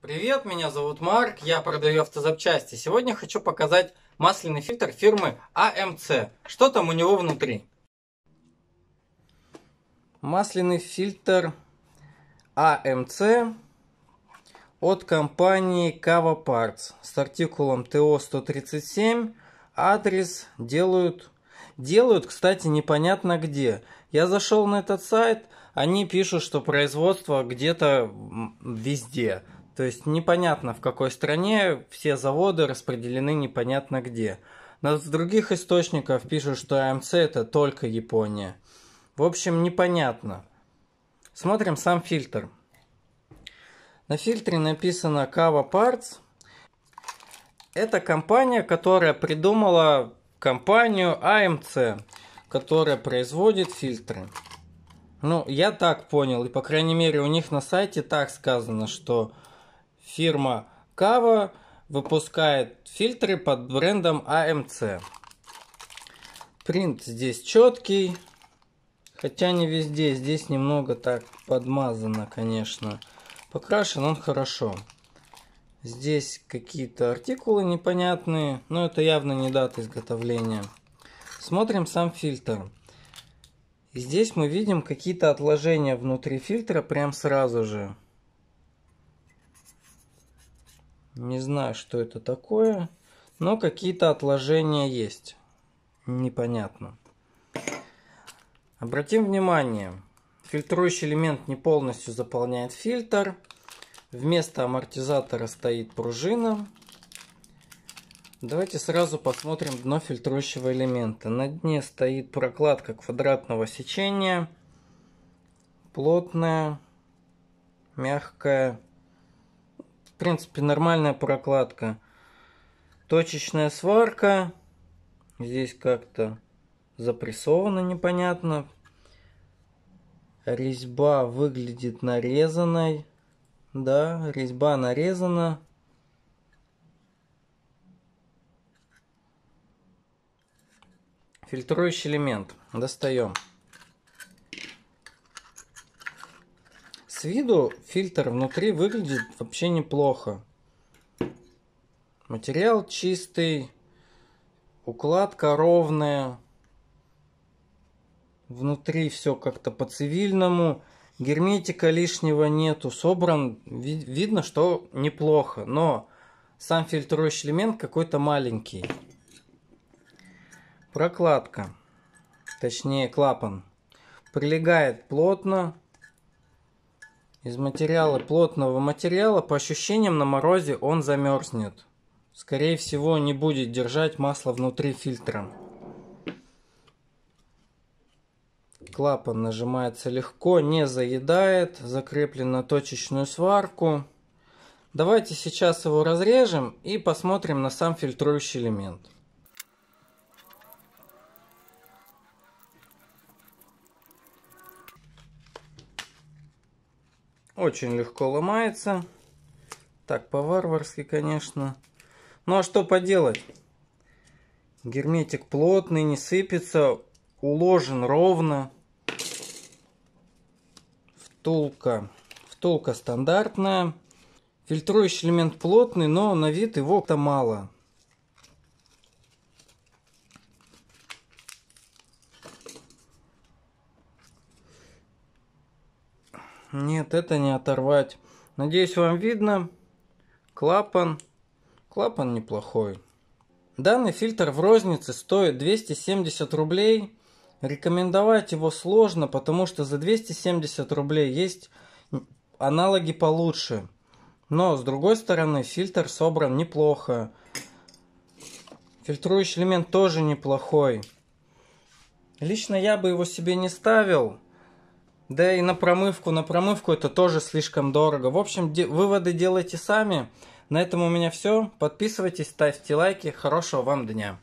Привет, меня зовут Марк, я продаю автозапчасти. Сегодня хочу показать масляный фильтр фирмы AMC. А что там у него внутри? Масляный фильтр AMC а от компании Kava Parts с артикулом ТО-137. Адрес делают... Делают, кстати, непонятно где. Я зашел на этот сайт, они пишут, что производство где-то везде. То есть непонятно, в какой стране все заводы распределены непонятно где. Но с других источников пишут, что АМЦ это только Япония. В общем, непонятно. Смотрим сам фильтр. На фильтре написано Kava Parts. Это компания, которая придумала компанию AMC, которая производит фильтры. Ну, я так понял, и по крайней мере у них на сайте так сказано, что фирма Кава выпускает фильтры под брендом AMC. А Принт здесь четкий, хотя не везде, здесь немного так подмазано, конечно. Покрашен он хорошо. Здесь какие-то артикулы непонятные, но это явно не дата изготовления. Смотрим сам фильтр. И здесь мы видим какие-то отложения внутри фильтра прям сразу же. Не знаю, что это такое, но какие-то отложения есть. Непонятно. Обратим внимание, фильтрующий элемент не полностью заполняет фильтр. Вместо амортизатора стоит пружина. Давайте сразу посмотрим дно фильтрующего элемента. На дне стоит прокладка квадратного сечения. Плотная, мягкая, в принципе, нормальная прокладка. Точечная сварка. Здесь как-то запрессовано непонятно. Резьба выглядит нарезанной. Да, резьба нарезана. Фильтрующий элемент. Достаем. С виду фильтр внутри выглядит вообще неплохо. Материал чистый, укладка ровная. Внутри все как-то по-цивильному. Герметика лишнего нету. Собран, ви видно, что неплохо. Но сам фильтрующий элемент какой-то маленький. Прокладка, точнее клапан, прилегает плотно. Из материала, плотного материала, по ощущениям на морозе он замерзнет. Скорее всего, не будет держать масло внутри фильтра. Клапан нажимается легко, не заедает, закреплен на точечную сварку. Давайте сейчас его разрежем и посмотрим на сам фильтрующий элемент. Очень легко ломается. Так, по-варварски, конечно. Ну а что поделать? Герметик плотный, не сыпется. Уложен ровно. Втулка. Втулка стандартная. Фильтрующий элемент плотный, но на вид его-то мало. Нет, это не оторвать. Надеюсь, вам видно. Клапан. Клапан неплохой. Данный фильтр в рознице стоит 270 рублей. Рекомендовать его сложно, потому что за 270 рублей есть аналоги получше. Но, с другой стороны, фильтр собран неплохо. Фильтрующий элемент тоже неплохой. Лично я бы его себе не ставил. Да и на промывку, на промывку это тоже слишком дорого. В общем, де выводы делайте сами. На этом у меня все. Подписывайтесь, ставьте лайки. Хорошего вам дня.